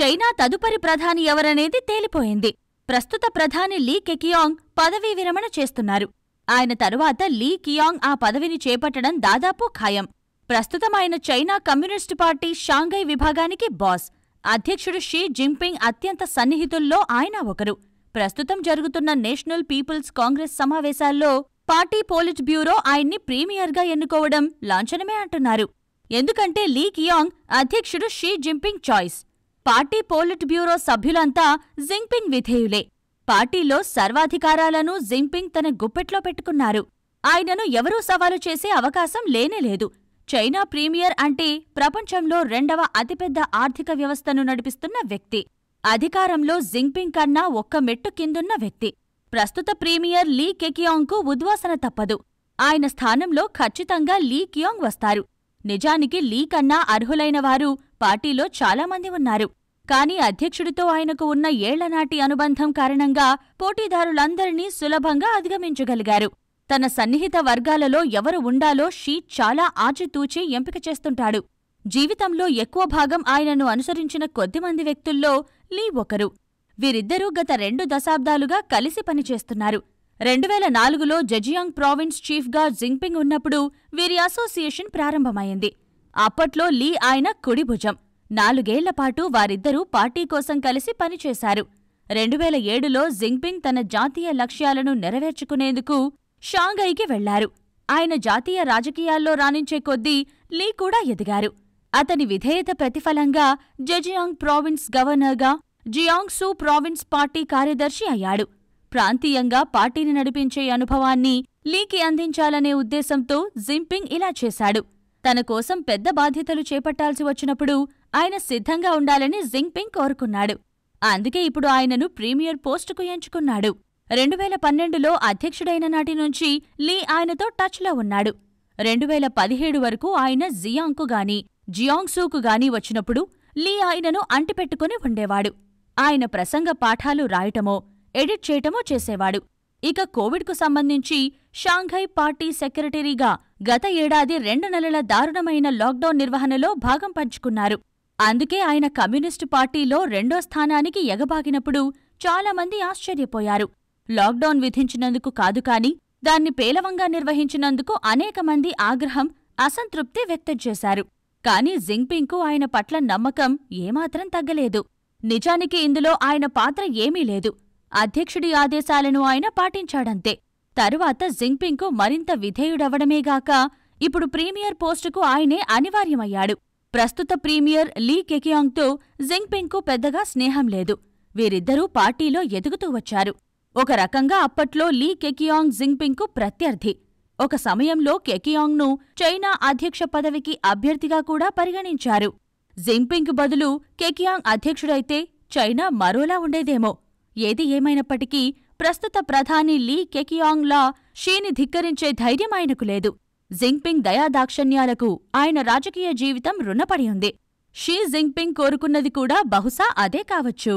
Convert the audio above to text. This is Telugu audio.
చైనా తదుపరి ప్రధాని ఎవరనేది తేలిపోయింది ప్రస్తుత ప్రధాని లీ కెకియాంగ్ పదవీ విరమణ చేస్తున్నారు ఆయన తరువాత లీ కియాంగ్ ఆ పదవిని చేపట్టడం దాదాపు ఖాయం ప్రస్తుతం ఆయన చైనా కమ్యూనిస్టు పార్టీ షాంఘై విభాగానికి బాస్ అధ్యక్షుడు షీ జింపింగ్ అత్యంత సన్నిహితుల్లో ఆయన ఒకరు ప్రస్తుతం జరుగుతున్న నేషనల్ పీపుల్స్ కాంగ్రెస్ సమావేశాల్లో పార్టీ పోలిట్ బ్యూరో ఆయన్ని ప్రీమియర్గా ఎన్నుకోవడం లాంఛనమే అంటున్నారు ఎందుకంటే లీ కియాంగ్ అధ్యక్షుడు Xi Jinping choice party politburo సభ్యులంతా జింపింగ్ విధేయులే పార్టీలో సర్వాధికారాలను జింపింగ్ తన గుప్పెట్లో పెట్టుకున్నారు ఆయనను ఎవరూ సవాలు చేసే అవకాశం లేనేలేదు చైనా ప్రీమియర్ అంటే ప్రపంచంలో రెండవ అతిపెద్ద ఆర్థిక వ్యవస్థను నడిపిస్తున్న వ్యక్తి అధికారంలో జింగ్పింగ్ కన్నా ఒక్క మెట్టు కిందున్న వ్యక్తి ప్రస్తుత ప్రీమియర్ లీ కెకియాంగ్కు ఉద్వాసన తప్పదు ఆయన స్థానంలో ఖచ్చితంగా లీ కియాంగ్ వస్తారు నిజానికి లీ కన్నా అర్హులైనవారు పార్టీలో చాలామంది ఉన్నారు కానీ అధ్యక్షుడితో ఆయనకు ఉన్న ఏళ్లనాటి అనుబంధం కారణంగా పోటీదారులందరినీ సులభంగా అధిగమించగలిగారు తన సన్నిహిత వర్గాలలో ఎవరు ఉండాలో షీ చాలా ఆచితూచి ఎంపిక చేస్తుంటాడు జీవితంలో ఎక్కువ భాగం ఆయనను అనుసరించిన కొద్దిమంది వ్యక్తుల్లో లీ ఒకరు వీరిద్దరూ గత రెండు దశాబ్దాలుగా కలిసి పనిచేస్తున్నారు రెండువేల నాలుగులో జజియాంగ్ ప్రావిన్స్ చీఫ్గా జింగ్పింగ్ ఉన్నప్పుడు వీరి అసోసియేషన్ ప్రారంభమైంది అప్పట్లో లీ ఆయన కుడిభుజం నాలుగేళ్లపాటు వారిద్దరూ పార్టీ కోసం కలిసి పనిచేశారు రెండువేల ఏడులో జింగ్పింగ్ తన జాతీయ లక్ష్యాలను నెరవేర్చుకునేందుకు షాంఘైకి వెళ్లారు ఆయన జాతీయ రాజకీయాల్లో రాణించే కొద్దీ లీ కూడా ఎదిగారు అతని విధేయత ప్రతిఫలంగా జెజియాంగ్ ప్రావిన్స్ గవర్నర్గా జియాంగ్సూ ప్రావిన్స్ పార్టీ కార్యదర్శి అయ్యాడు ప్రాంతీయంగా పార్టీని నడిపించే అనుభవాన్ని లీకి అందించాలనే ఉద్దేశంతో జింపింగ్ ఇలా చేశాడు తన కోసం పెద్ద బాధ్యతలు చేపట్టాల్సి వచ్చినప్పుడు ఆయన సిద్ధంగా ఉండాలని జింగ్పింగ్ కోరుకున్నాడు అందుకే ఇప్పుడు ఆయనను ప్రీమియర్ పోస్టుకు ఎంచుకున్నాడు రెండు వేల పన్నెండులో అధ్యక్షుడైన నాటి నుంచి లీ ఆయనతో టచ్లో ఉన్నాడు రెండు వేల పదిహేడు వరకు ఆయన జియాంగ్కు గాని జియాంగ్సూకు గాని వచ్చినప్పుడు లీ ఆయనను అంటిపెట్టుకుని ఉండేవాడు ఆయన ప్రసంగ పాఠాలు రాయటమో ఎడిట్ చేయటమో చేసేవాడు ఇక కోవిడ్కు సంబంధించి షాంఘై పార్టీ సెక్రటరీగా గత ఏడాది రెండు నెలల దారుణమైన లాక్డౌన్ నిర్వహణలో భాగం పంచుకున్నారు అందుకే ఆయన కమ్యూనిస్టు పార్టీలో రెండో స్థానానికి ఎగబాగినప్పుడు చాలామంది ఆశ్చర్యపోయారు లాక్డౌన్ విధించినందుకు కాదు కాని దాన్ని పేలవంగా నిర్వహించినందుకు అనేక మంది ఆగ్రహం అసంతృప్తి వ్యక్తం చేశారు కానీ జింగ్పింగ్కు ఆయన పట్ల నమ్మకం ఏమాత్రం తగ్గలేదు నిజానికి ఇందులో ఆయన పాత్ర ఏమీ లేదు అధ్యక్షుడి ఆదేశాలను ఆయన పాటించాడంతే తరువాత జింగ్పింగ్కు మరింత విధేయుడవడమేగాక ఇప్పుడు ప్రీమియర్ పోస్టుకు ఆయనే అనివార్యమయ్యాడు ప్రస్తుత ప్రీమియర్ లీ కెకియాంగ్తో జింగ్పింగ్కు పెద్దగా స్నేహం లేదు వీరిద్దరూ పార్టీలో ఎదుగుతూ వచ్చారు ఒక రకంగా అప్పట్లో లీ కెకియాంగ్ జింగ్పింగ్కు ప్రత్యర్థి ఒక సమయంలో కెకియాంగ్ను చైనా అధ్యక్ష పదవికి అభ్యర్థిగా కూడా పరిగణించారు జింగ్పింగ్ బదులు కెకియాంగ్ అధ్యక్షుడైతే చైనా మరోలా ఉండేదేమో ఏది ఏమైనప్పటికీ ప్రస్తుత ప్రధాని లీ కెకియాంగ్లా షీని ధిక్కరించే ధైర్యం ఆయనకు లేదు జింగ్పింగ్ దయాదాక్షణ్యాలకు ఆయన రాజకీయ జీవితం రుణపడి ఉంది షీ జింగ్పింగ్ కోరుకున్నది కూడా బహుశా అదే కావచ్చు